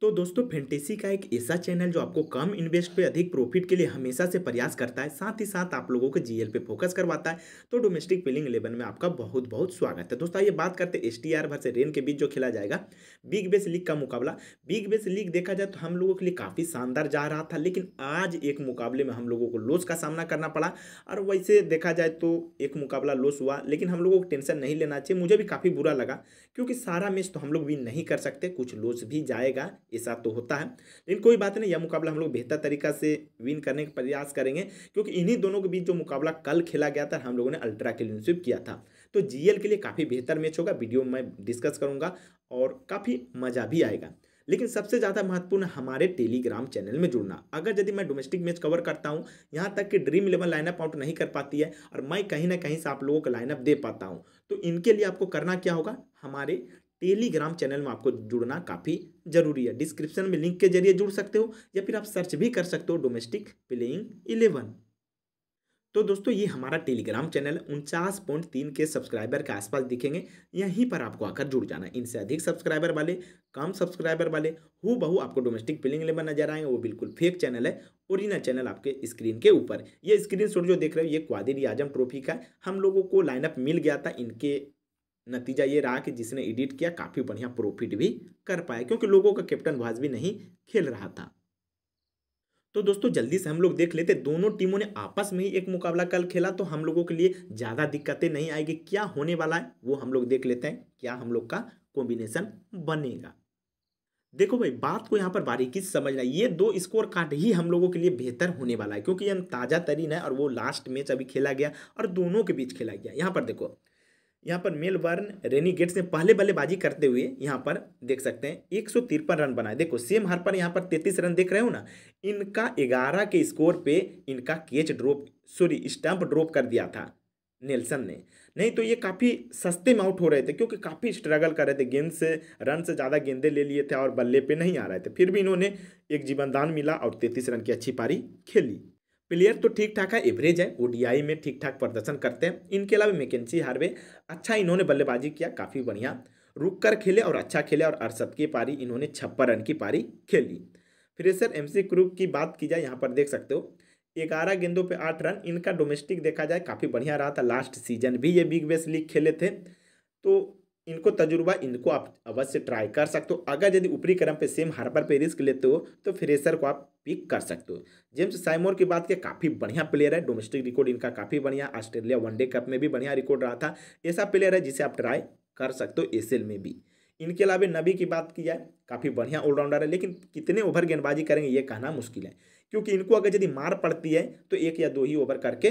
तो दोस्तों फेंटेसी का एक ऐसा चैनल जो आपको कम इन्वेस्ट पे अधिक प्रॉफिट के लिए हमेशा से प्रयास करता है साथ ही साथ आप लोगों को जीएल पे फोकस करवाता है तो डोमेस्टिक पिलिंग इलेवन में आपका बहुत बहुत स्वागत है दोस्तों आइए बात करते हैं एस टी आर रेन के बीच जो खेला जाएगा बिग बेस लीग का मुकाबला बिग बेस लीग देखा जाए तो हम लोगों के लिए काफ़ी शानदार जा रहा था लेकिन आज एक मुकाबले में हम लोगों को लॉस का सामना करना पड़ा और वैसे देखा जाए तो एक मुकाबला लॉस हुआ लेकिन हम लोगों को टेंशन नहीं लेना चाहिए मुझे भी काफ़ी बुरा लगा क्योंकि सारा मैच तो हम लोग विन नहीं कर सकते कुछ लॉस भी जाएगा ऐसा तो होता है लेकिन कोई बात नहीं यह मुकाबला हम लोग बेहतर तरीका से विन करने का प्रयास करेंगे क्योंकि इन्हीं दोनों के बीच जो मुकाबला कल खेला गया था हम लोगों ने अल्ट्रा क्लीनशिप किया था तो जीएल के लिए काफ़ी बेहतर मैच होगा वीडियो मैं डिस्कस करूँगा और काफ़ी मज़ा भी आएगा लेकिन सबसे ज़्यादा महत्वपूर्ण हमारे टेलीग्राम चैनल में जुड़ना अगर यदि मैं डोमेस्टिक मैच कवर करता हूँ यहाँ तक कि ड्रीम इलेवन लाइनअप आउट नहीं कर पाती है और मैं कहीं ना कहीं से आप लोगों को लाइनअप दे पाता हूँ तो इनके लिए आपको करना क्या होगा हमारे टेलीग्राम चैनल में आपको जुड़ना काफ़ी जरूरी है डिस्क्रिप्शन में लिंक के जरिए जुड़ सकते हो या फिर आप सर्च भी कर सकते हो डोमेस्टिक प्लेइंग इलेवन तो दोस्तों ये हमारा टेलीग्राम चैनल उनचास पॉइंट तीन के सब्सक्राइबर के आसपास दिखेंगे यहीं पर आपको आकर जुड़ जाना है इनसे अधिक सब्सक्राइबर वाले कम सब्सक्राइबर वाले हु बहू आपको डोमेस्टिक पिलिंग लेवल नजर आएंगे वो बिल्कुल फेक चैनल है ओरिजिनल चैनल आपके स्क्रीन के ऊपर ये स्क्रीन शॉट जो देख रहे हो ये क्वादिर आजम ट्रॉफी का हम लोगों को लाइनअप मिल गया था इनके नतीजा ये रहा कि जिसने एडिट किया काफ़ी बढ़िया प्रॉफिट भी कर पाया क्योंकि लोगों का कैप्टन भाज भी नहीं खेल रहा था तो दोस्तों जल्दी से हम लोग देख लेते दोनों टीमों ने आपस में ही एक मुकाबला कल खेला तो हम लोगों के लिए ज़्यादा दिक्कतें नहीं आएगी क्या होने वाला है वो हम लोग देख लेते हैं क्या हम लोग का कॉम्बिनेशन बनेगा देखो भाई बात को यहाँ पर बारीकी से समझना ये दो स्कोर कार्ड ही हम लोगों के लिए बेहतर होने वाला है क्योंकि हम ताज़ा तरीन है और वो लास्ट मैच अभी खेला गया और दोनों के बीच खेला गया यहाँ पर देखो यहाँ पर मेलबर्न रेनी गेट्स ने पहले बल्लेबाजी करते हुए यहाँ पर देख सकते हैं एक सौ तिरपन रन बनाए देखो सेम हर पर यहाँ पर तैंतीस रन देख रहे हो ना इनका ग्यारह के स्कोर पे इनका catch drop sorry stump drop कर दिया था नेल्सन ने नहीं तो ये काफ़ी सस्ते में आउट हो रहे थे क्योंकि काफ़ी स्ट्रगल कर रहे थे गेंद से रन से ज़्यादा गेंदे ले लिए थे और बल्ले पर नहीं आ रहे थे फिर भी इन्होंने एक जीवनदान मिला और तैतीस रन की अच्छी पारी खेली प्लेयर तो ठीक ठाक है एवरेज है ओडीआई में ठीक ठाक प्रदर्शन करते हैं इनके अलावा मेकेंसी हार्वे अच्छा इन्होंने बल्लेबाजी किया काफ़ी बढ़िया रुक कर खेले और अच्छा खेले और अरसद की पारी इन्होंने छप्पन रन की पारी खेली फ्रेशर एम सी क्रूप की बात की जाए यहाँ पर देख सकते हो ग्यारह गेंदों पे आठ रन इनका डोमेस्टिक देखा जाए काफ़ी बढ़िया रहा था लास्ट सीजन भी ये बिग बेस लीग खेले थे तो इनको तजुर्बा इनको आप अवश्य ट्राई कर सकते हो अगर यदि ऊपरी क्रम पे सेम हार्बर पे रिस्क लेते हो तो फ्रेशर को आप पिक कर सकते हो जेम्स साइमोर की बात के काफ़ी बढ़िया प्लेयर है डोमेस्टिक रिकॉर्ड इनका काफ़ी बढ़िया ऑस्ट्रेलिया वनडे कप में भी बढ़िया रिकॉर्ड रहा था ऐसा प्लेयर है जिसे आप ट्राई कर सकते हो एसएल में भी इनके अलावा नबी की बात की जाए काफ़ी बढ़िया ऑलराउंडर है लेकिन कितने ओवर गेंदबाजी करेंगे ये कहना मुश्किल है क्योंकि इनको अगर यदि मार पड़ती है तो एक या दो ही ओवर करके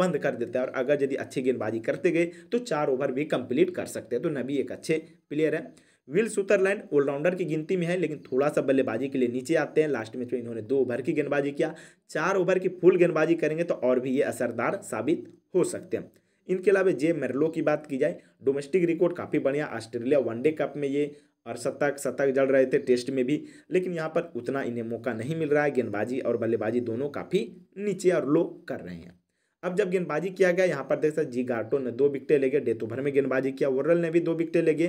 बंद कर देते हैं और अगर यदि अच्छी गेंदबाजी करते गए तो चार ओवर भी कंप्लीट कर सकते हैं तो नबी एक अच्छे प्लेयर है विल सुतरलैंड ऑलराउंडर की गिनती में है लेकिन थोड़ा सा बल्लेबाजी के लिए नीचे आते हैं लास्ट मैच में इन्होंने दो ओवर की गेंदबाजी किया चार ओवर की फुल गेंदबाजी करेंगे तो और भी ये असरदार साबित हो सकते हैं इनके अलावा जे मेरलो की बात की जाए डोमेस्टिक रिकॉर्ड काफ़ी बढ़िया ऑस्ट्रेलिया वनडे कप में ये और शतक शतक जड़ रहे थे टेस्ट में भी लेकिन यहाँ पर उतना इन्हें मौका नहीं मिल रहा है गेंदबाजी और बल्लेबाजी दोनों काफ़ी नीचे और लो कर रहे हैं अब जब गेंदबाजी किया गया यहाँ पर देख सकते जी गार्टो ने दो विकटे ले गए डेतो भर में गेंदबाजी किया वर्रल ने भी दो विकटे ले गए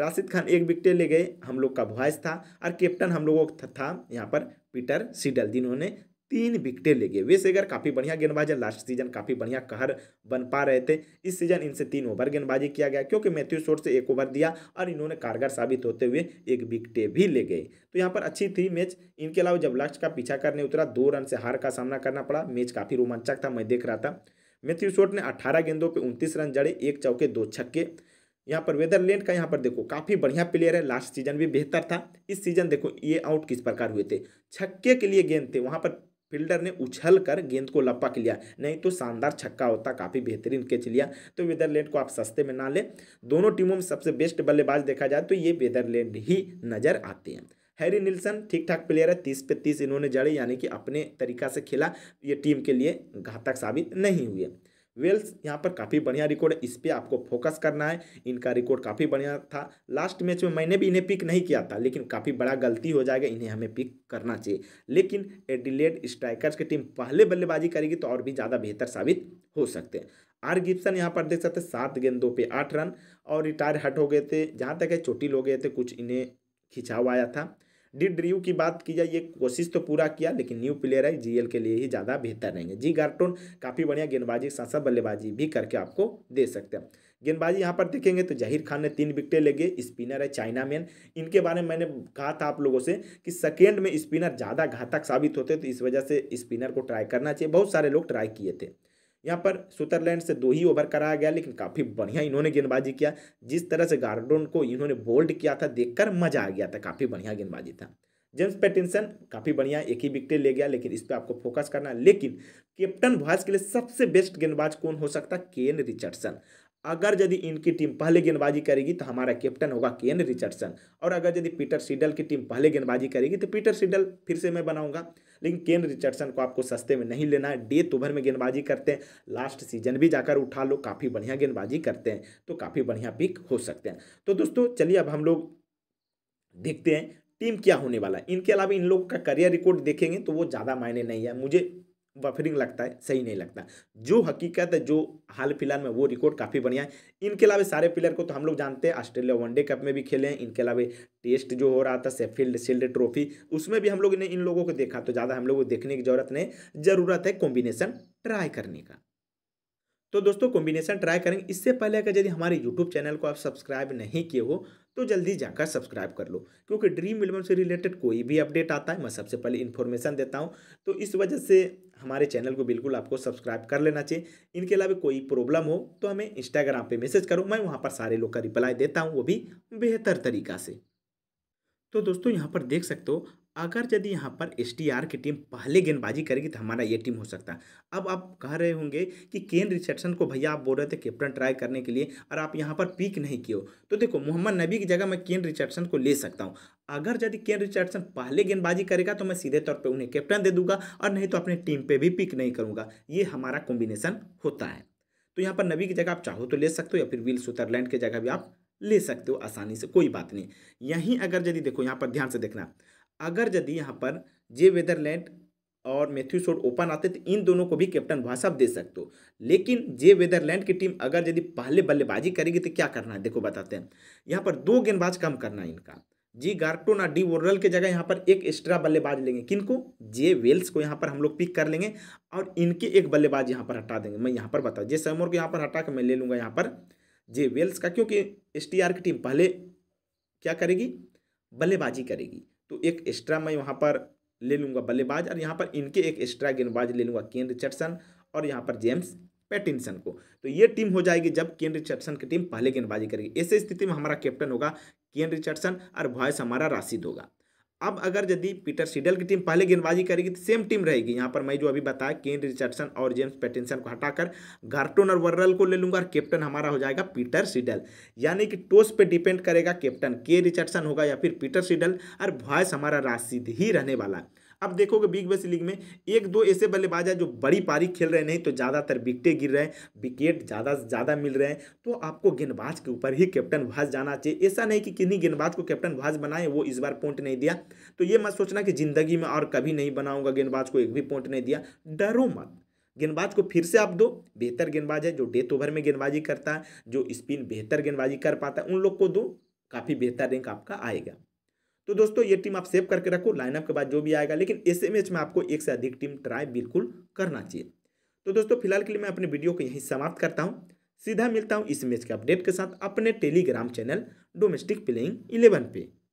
राशिद खान एक विकटे ले गए हम लोग का वॉइस था और कैप्टन हम लोगों का था यहाँ पर पीटर सीडल जिन्होंने तीन ले गए वे सेगर काफ़ी बढ़िया गेंदबाज है लास्ट सीजन काफ़ी बढ़िया कहर बन पा रहे थे इस सीजन इनसे तीन ओवर गेंदबाजी किया गया क्योंकि मैथ्यू शोर से एक ओवर दिया और इन्होंने कारगर साबित होते हुए एक विकटे भी ले गए तो यहाँ पर अच्छी थी मैच इनके अलावा जब लक्ष्य का पीछा करने उतरा दो रन से हार का सामना करना पड़ा मैच काफ़ी रोमांचक था मैं देख रहा था मैथ्यू शोट ने अट्ठारह गेंदों पर उनतीस रन जड़े एक चौके दो छक्के यहाँ पर वेदरलैंड का यहाँ पर देखो काफ़ी बढ़िया प्लेयर है लास्ट सीजन भी बेहतर था इस सीजन देखो ये आउट किस प्रकार हुए थे छक्के के लिए गेंद थे वहाँ पर फील्डर ने उछल कर गेंद को लपक लिया नहीं तो शानदार छक्का होता काफ़ी बेहतरीन कैच लिया तो वेदरलैंड को आप सस्ते में ना लें दोनों टीमों में सबसे बेस्ट बल्लेबाज देखा जाए तो ये वेदरलैंड ही नज़र आते हैं हैरी निल्सन ठीक ठाक प्लेयर है तीस पे तीस इन्होंने जड़े यानी कि अपने तरीका से खेला ये टीम के लिए घातक साबित नहीं हुए वेल्स यहाँ पर काफ़ी बढ़िया रिकॉर्ड है इस पर आपको फोकस करना है इनका रिकॉर्ड काफ़ी बढ़िया था लास्ट मैच में मैंने भी इन्हें पिक नहीं किया था लेकिन काफ़ी बड़ा गलती हो जाएगा इन्हें हमें पिक करना चाहिए लेकिन एडिलेड स्ट्राइकर्स की टीम पहले बल्लेबाजी करेगी तो और भी ज़्यादा बेहतर साबित हो सकते हैं आर गिप्सन यहाँ पर देख सकते हैं सात गेंदों पर आठ रन और रिटायर हट हो गए थे जहाँ तक है चोटिल हो गए थे कुछ इन्हें खिंचाव आया था डी ड्रयू की बात की जाए ये कोशिश तो पूरा किया लेकिन न्यू प्लेयर है जीएल के लिए ही ज़्यादा बेहतर रहेंगे जी गार्टोन काफ़ी बढ़िया गेंदबाजी के साथ बल्लेबाजी भी करके आपको दे सकते हैं गेंदबाजी यहाँ पर देखेंगे तो जहीर खान ने तीन विकटें लेंगे स्पिनर है चाइना मैन इनके बारे में मैंने कहा था आप लोगों से कि सेकेंड में स्पिनर ज़्यादा घातक साबित होते तो इस वजह से स्पिनर को ट्राई करना चाहिए बहुत सारे लोग ट्राई किए थे यहाँ पर सुतरलैंड से दो ही ओवर कराया गया लेकिन काफ़ी बढ़िया इन्होंने गेंदबाजी किया जिस तरह से गार्डन को इन्होंने बोल्ड किया था देखकर मजा आ गया था काफ़ी बढ़िया गेंदबाजी था जेम्स पेटिनसन काफ़ी बढ़िया एक ही विकटें ले गया लेकिन इस पर आपको फोकस करना है लेकिन कैप्टन भॉयस के लिए सबसे बेस्ट गेंदबाज कौन हो सकता केन रिचर्डसन अगर यदि इनकी टीम पहले गेंदबाजी करेगी तो हमारा कैप्टन होगा केन रिचर्डसन और अगर यदि पीटर सिडल की टीम पहले गेंदबाजी करेगी तो पीटर सिडल फिर से मैं बनाऊंगा लेकिन केन रिचर्डसन को आपको सस्ते में नहीं लेना है डेथ ओवर तो में गेंदबाजी करते हैं लास्ट सीजन भी जाकर उठा लो काफ़ी बढ़िया गेंदबाजी करते हैं तो काफ़ी बढ़िया पिक हो सकते हैं तो दोस्तों चलिए अब हम लोग देखते हैं टीम क्या होने वाला है इनके अलावा इन लोग का करियर रिकॉर्ड देखेंगे तो वो ज़्यादा मायने नहीं है मुझे बफरिंग लगता है सही नहीं लगता जो हकीकत है जो हाल फिलहाल में वो रिकॉर्ड काफ़ी बढ़िया है इनके अलावा सारे प्लेयर को तो हम लोग जानते हैं ऑस्ट्रेलिया वनडे कप में भी खेले हैं इनके अलावा टेस्ट जो हो रहा था सेफील्ड शील्ड ट्रॉफी उसमें भी हम लोग ने इन लोगों को देखा तो ज़्यादा हम लोग को देखने की जरूरत नहीं ज़रूरत है कॉम्बिनेशन ट्राई करने का तो दोस्तों कॉम्बिनेशन ट्राई करेंगे इससे पहले अगर यदि हमारे यूट्यूब चैनल को आप सब्सक्राइब नहीं किए हो तो जल्दी जाकर सब्सक्राइब कर लो क्योंकि ड्रीम इलेवन से रिलेटेड कोई भी अपडेट आता है मैं सबसे पहले इन्फॉर्मेशन देता हूँ तो इस वजह से हमारे चैनल को बिल्कुल आपको सब्सक्राइब कर लेना चाहिए इनके अलावा कोई प्रॉब्लम हो तो हमें इंस्टाग्राम पे मैसेज करो मैं वहाँ पर सारे लोग का रिप्लाई देता हूँ वो भी बेहतर तरीका से तो दोस्तों यहाँ पर देख सकते हो अगर यदि यहाँ पर एस की टीम पहले गेंदबाजी करेगी तो हमारा ये टीम हो सकता है अब आप कह रहे होंगे कि केन रिचर्डसन को भैया आप बोल रहे थे कैप्टन ट्राई करने के लिए और आप यहाँ पर पिक नहीं किए तो देखो मोहम्मद नबी की जगह मैं केन रिचर्डसन को ले सकता हूँ अगर यदि केन रिचर्डसन पहले गेंदबाजी करेगा तो मैं सीधे तौर पर उन्हें कैप्टन दे दूंगा और नहीं तो अपनी टीम पर भी पिक नहीं करूँगा ये हमारा कॉम्बिनेसन होता है तो यहाँ पर नबी की जगह आप चाहो तो ले सकते हो या फिर विल सुतरलैंड की जगह भी आप ले सकते हो आसानी से कोई बात नहीं यहीं अगर यदि देखो यहाँ पर ध्यान से देखना अगर यदि यहाँ पर जे वेदरलैंड और मैथ्यू शोट ओपन आते तो इन दोनों को भी कैप्टन भाषा दे सकते हो लेकिन जे वेदरलैंड की टीम अगर यदि पहले बल्लेबाजी करेगी तो क्या करना है देखो बताते हैं यहाँ पर दो गेंदबाज कम करना है इनका जी गार्टो ना डी वोरल के जगह यहाँ पर एक एक्स्ट्रा बल्लेबाज लेंगे किनको जे वेल्स को यहाँ पर हम लोग पिक कर लेंगे और इनके एक बल्लेबाज यहाँ पर हटा देंगे मैं यहाँ पर बता जे सैमोर को यहाँ पर हटा के मैं ले लूँगा यहाँ पर जे वेल्स का क्योंकि एस की टीम पहले क्या करेगी बल्लेबाजी करेगी तो एक एक्स्ट्रा मैं वहाँ पर ले लूँगा बल्लेबाज और यहाँ पर इनके एक एक्स्ट्रा गेंदबाज ले लूँगा केन रिचर्डसन और यहाँ पर जेम्स पैटिनसन को तो ये टीम हो जाएगी जब केन रिचर्डसन की टीम पहले गेंदबाजी करेगी ऐसे स्थिति में हमारा कैप्टन होगा केन रिचर्डसन और वॉयस हमारा राशिद होगा अब अगर यदि पीटर सीडल की टीम पहले गेंदबाजी करेगी तो सेम टीम रहेगी यहाँ पर मैं जो अभी बताया केन रिचर्डसन और जेम्स पैटिनसन को हटाकर घार्टन और वर्रल को ले लूंगा और कैप्टन हमारा हो जाएगा पीटर सीडल यानी कि टोस पे डिपेंड करेगा कैप्टन के रिचर्डसन होगा या फिर पीटर सीडल और वॉयस हमारा राशिद ही रहने वाला है अब देखोगे बिग बैस लीग में एक दो ऐसे बल्लेबाज है जो बड़ी पारी खेल रहे नहीं तो ज़्यादातर विकटे गिर रहे हैं विकेट ज़्यादा से ज़्यादा मिल रहे हैं तो आपको गेंदबाज के ऊपर ही कैप्टन भाज जाना चाहिए ऐसा नहीं कि किन्हीं गेंदबाज को कैप्टन भाज बनाए वो इस बार पॉइंट नहीं दिया तो ये मत सोचना कि ज़िंदगी में और कभी नहीं बनाऊंगा गेंदबाज को एक भी पॉइंट नहीं दिया डरो मत गेंदबाज को फिर से आप दो बेहतर गेंदबाज है जो डेथ ओवर में गेंदबाजी करता है जो स्पिन बेहतर गेंदबाजी कर पाता है उन लोग को दो काफ़ी बेहतर रैंक आपका आएगा तो दोस्तों ये टीम आप सेव करके रखो लाइनअप के बाद जो भी आएगा लेकिन ऐसे मैच में आपको एक से अधिक टीम ट्राई बिल्कुल करना चाहिए तो दोस्तों फिलहाल के लिए मैं अपने वीडियो को यहीं समाप्त करता हूँ सीधा मिलता हूँ इस मैच के अपडेट के साथ अपने Telegram channel domestic playing eleven पे